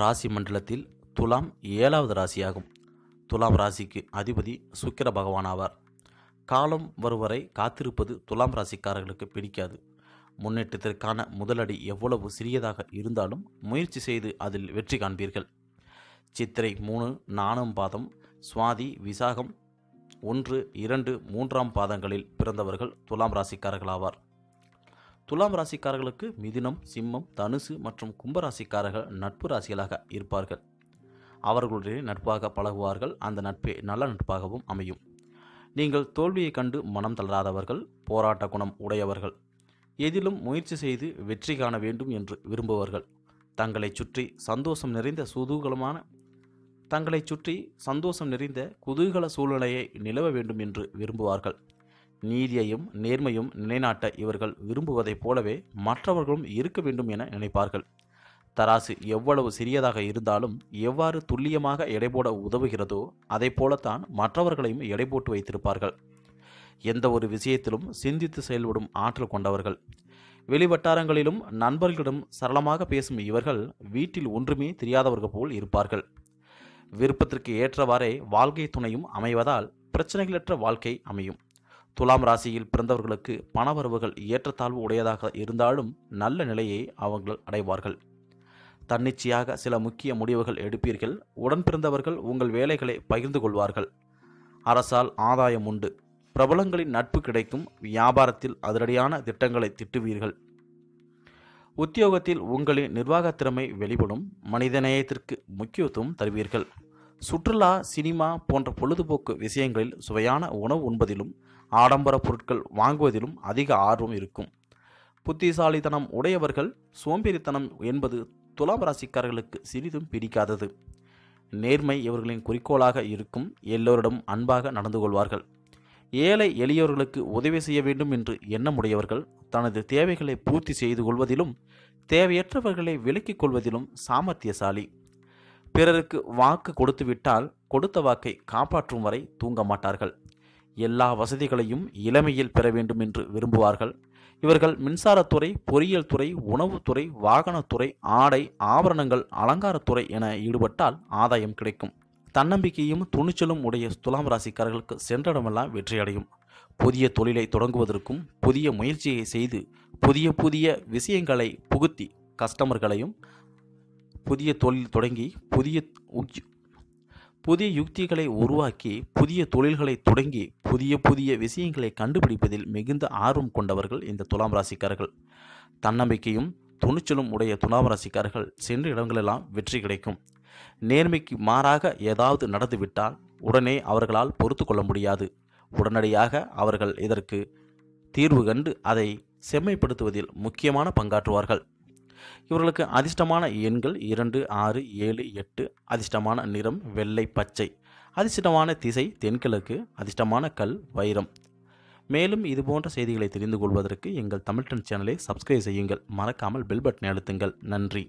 ராசி மண்டலத்தில் துலாம் ஏழாவது ராசியாகும் துலாம் ராசிக்கு அதிபதி சுக்கிர பகவான் ஆவார் காலம் வருவரை காத்திருப்பது துலாம் ராசிக்காரர்களுக்கு பிடிக்காது முன்னேற்றத்திற்கான முதலடி எவ்வளவு சிறியதாக இருந்தாலும் முயற்சி செய்து அதில் வெற்றி காண்பீர்கள் சித்திரை மூணு நானும் பாதம் சுவாதி விசாகம் ஒன்று இரண்டு மூன்றாம் பாதங்களில் பிறந்தவர்கள் துலாம் ராசிக்காரர்களாவார் துலாம் ராசிக்காரர்களுக்கு மிதுனம் சிம்மம் தனுசு மற்றும் கும்பராசிக்காரர்கள் நட்பு ராசிகளாக இருப்பார்கள் அவர்களுடைய நட்பாக பழகுவார்கள் அந்த நட்பே நல்ல நட்பாகவும் அமையும் நீங்கள் தோல்வியை கண்டு மனம் தளராதவர்கள் போராட்ட குணம் உடையவர்கள் எதிலும் முயற்சி செய்து வெற்றி காண வேண்டும் என்று விரும்புவர்கள் தங்களை சுற்றி சந்தோஷம் நிறைந்த சுதூகலமான தங்களை சுற்றி சந்தோஷம் நிறைந்த குதூகல சூழ்நிலையை நிலவ வேண்டும் என்று விரும்புவார்கள் நீதியையும் நேர்மையும் நிலைநாட்ட இவர்கள் விரும்புவதைப் போலவே மற்றவர்களும் இருக்க வேண்டும் என நினைப்பார்கள் தராசு எவ்வளவு சிறியதாக இருந்தாலும் எவ்வாறு துல்லியமாக எடை போட உதவுகிறதோ அதை போலத்தான் மற்றவர்களையும் எடை போட்டு வைத்திருப்பார்கள் எந்த ஒரு விஷயத்திலும் சிந்தித்து செயல்படும் ஆற்றல் கொண்டவர்கள் வெளிவட்டாரங்களிலும் நண்பர்களிடம் சரளமாக பேசும் இவர்கள் வீட்டில் ஒன்றுமே தெரியாதவர்கள் போல் இருப்பார்கள் விருப்பத்திற்கு ஏற்றவாறே வாழ்க்கை துணையும் அமைவதால் பிரச்சனைகளற்ற வாழ்க்கை அமையும் துலாம் ராசியில் பிறந்தவர்களுக்கு பணவரவுகள் ஏற்றத்தாழ்வு உடையதாக இருந்தாலும் நல்ல நிலையை அவர்கள் அடைவார்கள் தன்னிச்சையாக சில முக்கிய முடிவுகள் எடுப்பீர்கள் உடன் பிறந்தவர்கள் உங்கள் வேலைகளை பகிர்ந்து கொள்வார்கள் அரசால் ஆதாயம் உண்டு பிரபலங்களின் நட்பு கிடைக்கும் வியாபாரத்தில் அதிரடியான திட்டங்களை திட்டுவீர்கள் உத்தியோகத்தில் உங்களின் நிர்வாகத் திறமை வெளிப்படும் மனிதநேயத்திற்கு முக்கியத்துவம் தருவீர்கள் சுற்றுலா சினிமா போன்ற பொழுதுபோக்கு விஷயங்களில் சுவையான உணவு உண்பதிலும் ஆடம்பர பொருட்கள் வாங்குவதிலும் அதிக ஆர்வம் இருக்கும் புத்திசாலித்தனம் உடையவர்கள் சோம்பேறித்தனம் என்பது துலாம் ராசிக்காரர்களுக்கு சிறிதும் பிடிக்காதது நேர்மை இவர்களின் குறிக்கோளாக இருக்கும் எல்லோரிடம் அன்பாக நடந்து கொள்வார்கள் ஏழை எளியவர்களுக்கு உதவி செய்ய வேண்டும் என்று எண்ணமுடையவர்கள் தனது தேவைகளை பூர்த்தி செய்து கொள்வதிலும் தேவையற்றவர்களை விலக்கிக் கொள்வதிலும் சாமர்த்தியசாலி பிறருக்கு வாக்கு கொடுத்துவிட்டால் கொடுத்த வாக்கை காப்பாற்றும் வரை தூங்க மாட்டார்கள் எல்லா வசதிகளையும் இளமையில் பெற வேண்டும் என்று விரும்புவார்கள் இவர்கள் மின்சாரத்துறை பொறியியல் துறை உணவுத்துறை வாகனத்துறை ஆடை ஆபரணங்கள் அலங்காரத்துறை என ஈடுபட்டால் ஆதாயம் கிடைக்கும் தன்னம்பிக்கையும் துணிச்சலும் உடைய துலாம் ராசிக்காரர்களுக்கு சென்றடமெல்லாம் வெற்றியடையும் புதிய தொழிலை தொடங்குவதற்கும் புதிய முயற்சியை செய்து புதிய புதிய விஷயங்களை புகுத்தி கஸ்டமர்களையும் புதிய தொழில் தொடங்கி புதிய புதிய யுக்திகளை உருவாக்கி புதிய தொழில்களை தொடங்கி புதிய புதிய விஷயங்களை கண்டுபிடிப்பதில் மிகுந்த ஆர்வம் கொண்டவர்கள் இந்த துலாம் ராசிக்காரர்கள் தன்னம்பிக்கையும் துணிச்சலும் உடைய துலாம் ராசிக்காரர்கள் சென்ற இடங்களெல்லாம் வெற்றி கிடைக்கும் நேர்மைக்கு மாறாக ஏதாவது நடந்துவிட்டால் உடனே அவர்களால் பொறுத்து கொள்ள முடியாது உடனடியாக அவர்கள் இதற்கு தீர்வு கண்டு அதை செம்மைப்படுத்துவதில் முக்கியமான பங்காற்றுவார்கள் இவர்களுக்கு அதிர்ஷ்டமான எண்கள் இரண்டு ஆறு ஏழு எட்டு அதிர்ஷ்டமான நிறம் வெள்ளை பச்சை அதிர்ஷ்டமான திசை தென்கிழக்கு அதிர்ஷ்டமான கல் வைரம் மேலும் இதுபோன்ற செய்திகளை தெரிந்து கொள்வதற்கு எங்கள் தமிழ்டன் சேனலை சப்ஸ்கிரைப் செய்யுங்கள் மறக்காமல் பெல் பட்டனை அழுத்துங்கள் நன்றி